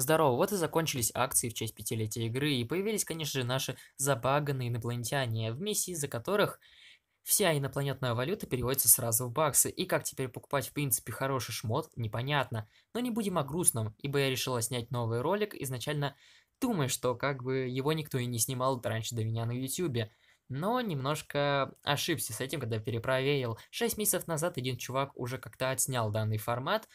Здорово, вот и закончились акции в честь пятилетия игры, и появились, конечно же, наши забаганные инопланетяне, в миссии за которых вся инопланетная валюта переводится сразу в баксы, и как теперь покупать в принципе хороший шмот, непонятно. Но не будем о грустном, ибо я решила снять новый ролик, изначально думая, что как бы его никто и не снимал раньше до меня на ютюбе. Но немножко ошибся с этим, когда перепроверил. Шесть месяцев назад один чувак уже как-то отснял данный формат,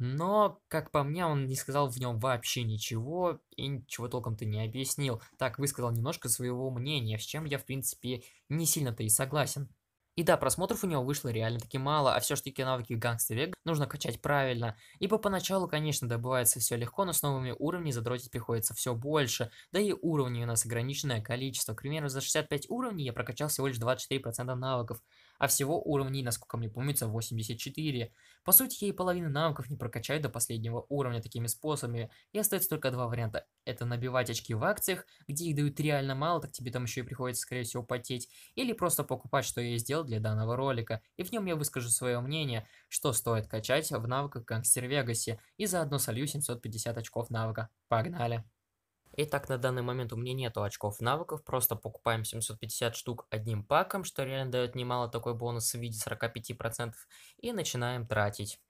но, как по мне, он не сказал в нем вообще ничего и ничего толком-то не объяснил. Так высказал немножко своего мнения, с чем я, в принципе, не сильно-то и согласен. И да, просмотров у него вышло реально-таки мало, а все-таки навыки Gangster Вега нужно качать правильно. Ибо поначалу, конечно, добывается все легко, но с новыми уровнями задротить приходится все больше. Да и уровней у нас ограниченное количество. К примеру, за 65 уровней я прокачал всего лишь 24% навыков а всего уровней, насколько мне помнится, 84. По сути, я и половину навыков не прокачаю до последнего уровня такими способами, и остается только два варианта. Это набивать очки в акциях, где их дают реально мало, так тебе там еще и приходится, скорее всего, потеть, или просто покупать, что я и сделал для данного ролика, и в нем я выскажу свое мнение, что стоит качать в навыках Гангстер Вегасе, и заодно солью 750 очков навыка. Погнали! И так на данный момент у меня нету очков навыков, просто покупаем 750 штук одним паком, что реально дает немало такой бонус в виде 45%, и начинаем тратить.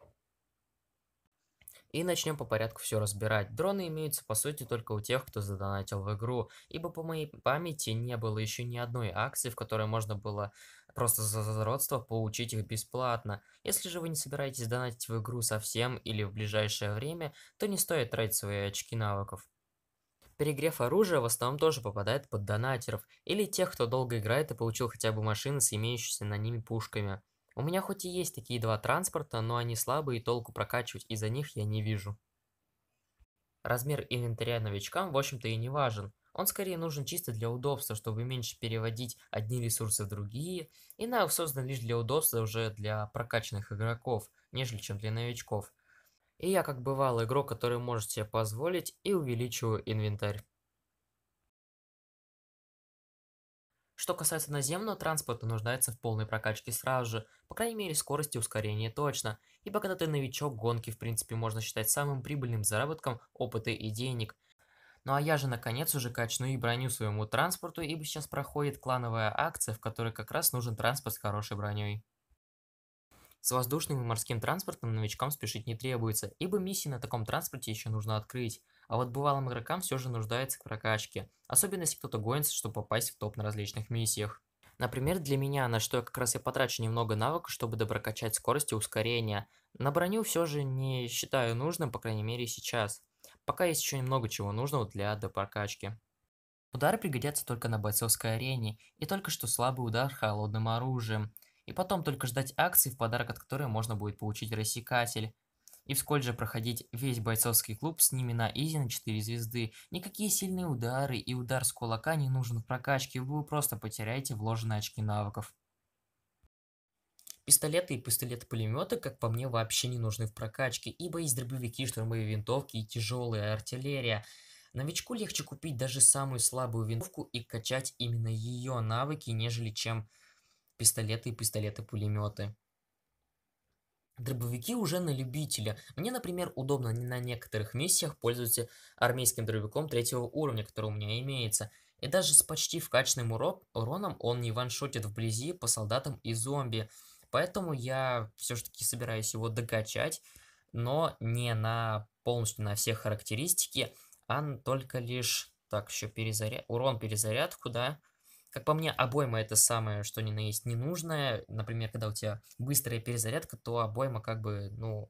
И начнем по порядку все разбирать. Дроны имеются по сути только у тех, кто задонатил в игру, ибо по моей памяти не было еще ни одной акции, в которой можно было просто за зародство получить их бесплатно. Если же вы не собираетесь донатить в игру совсем или в ближайшее время, то не стоит тратить свои очки навыков. Перегрев оружия в основном тоже попадает под донатеров, или тех, кто долго играет и получил хотя бы машины с имеющимися на ними пушками. У меня хоть и есть такие два транспорта, но они слабые и толку прокачивать из-за них я не вижу. Размер инвентаря новичкам, в общем-то, и не важен. Он скорее нужен чисто для удобства, чтобы меньше переводить одни ресурсы в другие, и на создан лишь для удобства уже для прокачанных игроков, нежели чем для новичков. И я как бывалый игрок, который может себе позволить, и увеличиваю инвентарь. Что касается наземного транспорта, нуждается в полной прокачке сразу же, по крайней мере скорости и ускорения точно, ибо когда ты новичок, гонки в принципе можно считать самым прибыльным заработком опыта и денег. Ну а я же наконец уже качну и броню своему транспорту, ибо сейчас проходит клановая акция, в которой как раз нужен транспорт с хорошей броней. С воздушным и морским транспортом новичкам спешить не требуется, ибо миссии на таком транспорте еще нужно открыть. А вот бывалым игрокам все же нуждается в прокачке, особенно если кто-то гонится, чтобы попасть в топ на различных миссиях. Например, для меня, на что я как раз и потрачу немного навыка, чтобы допрокачать скорость и ускорение. На броню все же не считаю нужным, по крайней мере сейчас. Пока есть еще немного чего нужного для допрокачки. Удары пригодятся только на бойцовской арене, и только что слабый удар холодным оружием – и потом только ждать акции, в подарок от которой можно будет получить рассекатель. И вскользь же проходить весь бойцовский клуб с ними на изи на 4 звезды. Никакие сильные удары и удар с кулака не нужен в прокачке, вы просто потеряете вложенные очки навыков. Пистолеты и пистолеты-пулеметы, как по мне, вообще не нужны в прокачке, ибо есть дробовики, штурмовые винтовки и тяжелая артиллерия. Новичку легче купить даже самую слабую винтовку и качать именно ее навыки, нежели чем пистолеты и пистолеты-пулеметы. Дробовики уже на любителя. Мне, например, удобно на некоторых миссиях пользоваться армейским дробовиком третьего уровня, который у меня имеется. И даже с почти вкачанным уроном он не ваншотит вблизи по солдатам и зомби. Поэтому я все-таки собираюсь его докачать, но не на полностью на все характеристики, а только лишь... Так, еще перезаря Урон перезарядку, да? Как по мне, обойма это самое, что ни на есть ненужное. Например, когда у тебя быстрая перезарядка, то обойма как бы, ну...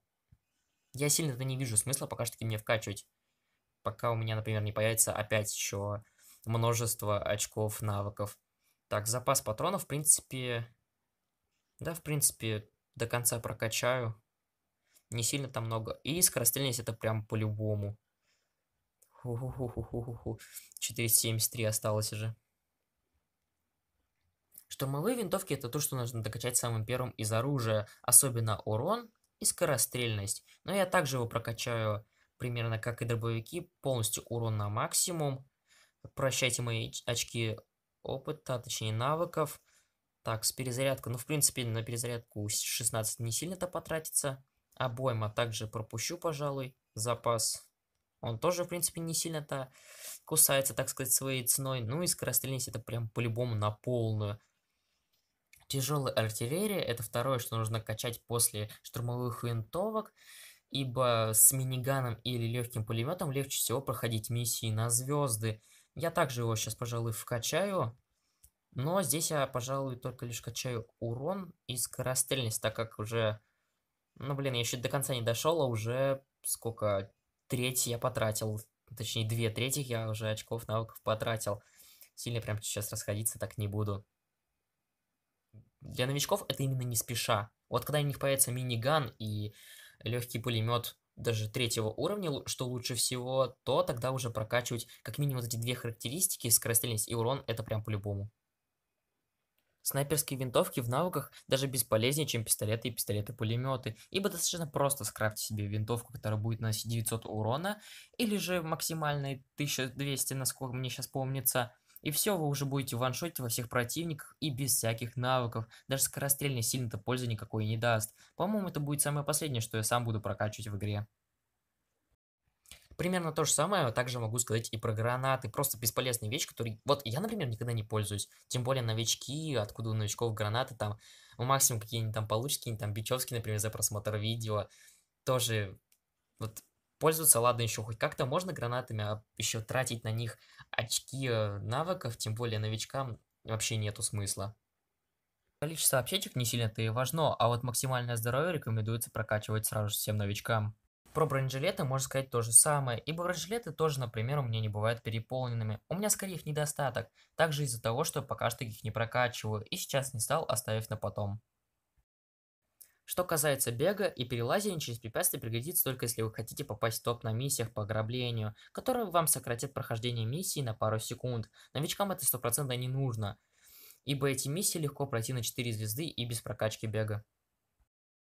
Я сильно-то не вижу смысла пока что мне вкачивать. Пока у меня, например, не появится опять еще множество очков навыков. Так, запас патронов, в принципе... Да, в принципе, до конца прокачаю. Не сильно там много. И скорострельность это прям по-любому. 473 осталось уже. Штурмовые винтовки это то, что нужно докачать самым первым из оружия, особенно урон и скорострельность. Но я также его прокачаю примерно как и дробовики, полностью урон на максимум. Прощайте мои очки опыта, точнее навыков. Так, с перезарядкой, ну в принципе на перезарядку 16 не сильно-то потратится. Обойма также пропущу, пожалуй, запас. Он тоже, в принципе, не сильно-то кусается, так сказать, своей ценой. Ну и скорострельность это прям по-любому на полную. Тяжелая артиллерия – это второе, что нужно качать после штурмовых винтовок, ибо с миниганом или легким пулеметом легче всего проходить миссии на звезды. Я также его сейчас, пожалуй, вкачаю, но здесь я, пожалуй, только лишь качаю урон и скорострельность, так как уже... Ну, блин, я еще до конца не дошел, а уже сколько? Треть я потратил. Точнее, две трети я уже очков навыков потратил. Сильно прям сейчас расходиться так не буду. Для новичков это именно не спеша. Вот когда у них появится миниган и легкий пулемет даже третьего уровня, что лучше всего, то тогда уже прокачивать как минимум эти две характеристики, скорострельность и урон, это прям по-любому. Снайперские винтовки в навыках даже бесполезнее, чем пистолеты и пистолеты-пулеметы, ибо достаточно просто скрафтить себе винтовку, которая будет наносить 900 урона, или же максимальные 1200, насколько мне сейчас помнится – и все, вы уже будете ваншотить во всех противниках и без всяких навыков. Даже скорострельность сильно-то пользы никакой не даст. По-моему, это будет самое последнее, что я сам буду прокачивать в игре. Примерно то же самое также могу сказать и про гранаты. Просто бесполезная вещь, которой... Вот я, например, никогда не пользуюсь. Тем более новички, откуда у новичков гранаты там... Ну, максимум какие-нибудь там получки, какие-нибудь там бичевские, например, за просмотр видео. Тоже вот пользоваться, ладно, еще хоть как-то можно гранатами, а еще тратить на них очки э, навыков, тем более новичкам, вообще нету смысла. Количество аптечек не сильно-то и важно, а вот максимальное здоровье рекомендуется прокачивать сразу же всем новичкам. Про бронежилеты можно сказать то же самое, ибо бронежилеты тоже, например, у меня не бывают переполненными. У меня скорее их недостаток, также из-за того, что пока что их не прокачиваю и сейчас не стал, оставив на потом. Что касается бега и перелазения через препятствия пригодится только если вы хотите попасть в топ на миссиях по ограблению, которые вам сократят прохождение миссии на пару секунд. Новичкам это стопроцентно не нужно, ибо эти миссии легко пройти на 4 звезды и без прокачки бега.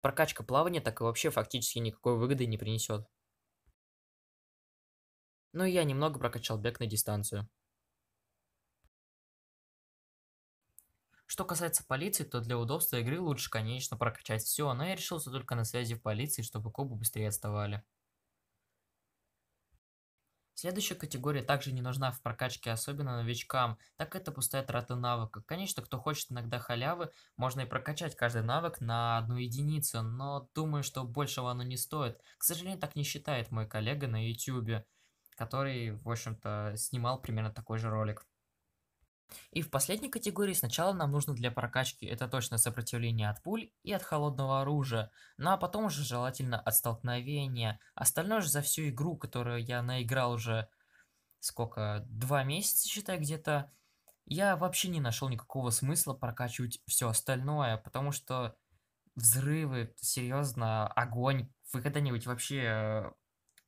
Прокачка плавания так и вообще фактически никакой выгоды не принесет. Но я немного прокачал бег на дистанцию. Что касается полиции, то для удобства игры лучше, конечно, прокачать все, но я решился только на связи в полиции, чтобы кобы быстрее отставали. Следующая категория также не нужна в прокачке, особенно новичкам, так это пустая трата навыка. Конечно, кто хочет иногда халявы, можно и прокачать каждый навык на одну единицу, но думаю, что большего оно не стоит. К сожалению, так не считает мой коллега на YouTube, который, в общем-то, снимал примерно такой же ролик. И в последней категории сначала нам нужно для прокачки это точно сопротивление от пуль и от холодного оружия, ну а потом уже желательно от столкновения. Остальное же за всю игру, которую я наиграл уже сколько, два месяца, считай, где-то, я вообще не нашел никакого смысла прокачивать все остальное, потому что взрывы, серьезно, огонь, вы когда-нибудь вообще э,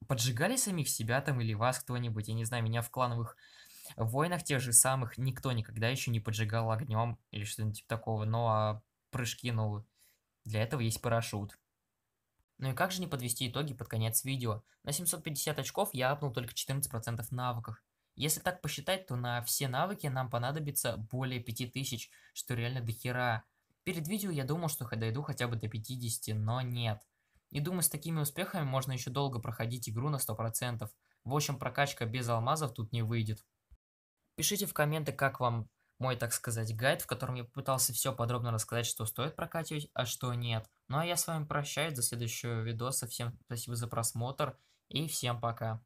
поджигали самих себя там или вас кто-нибудь, я не знаю, меня в клановых в войнах тех же самых никто никогда еще не поджигал огнем или что-нибудь типа такого. Ну а прыжки, ну, для этого есть парашют. Ну и как же не подвести итоги под конец видео? На 750 очков я апнул только 14% навыков. Если так посчитать, то на все навыки нам понадобится более 5000, что реально дохера. Перед видео я думал, что дойду хотя бы до 50, но нет. И думаю, с такими успехами можно еще долго проходить игру на 100%. В общем, прокачка без алмазов тут не выйдет. Пишите в комменты, как вам мой, так сказать, гайд, в котором я попытался все подробно рассказать, что стоит прокачивать, а что нет. Ну а я с вами прощаюсь до следующего видоса. Всем спасибо за просмотр и всем пока.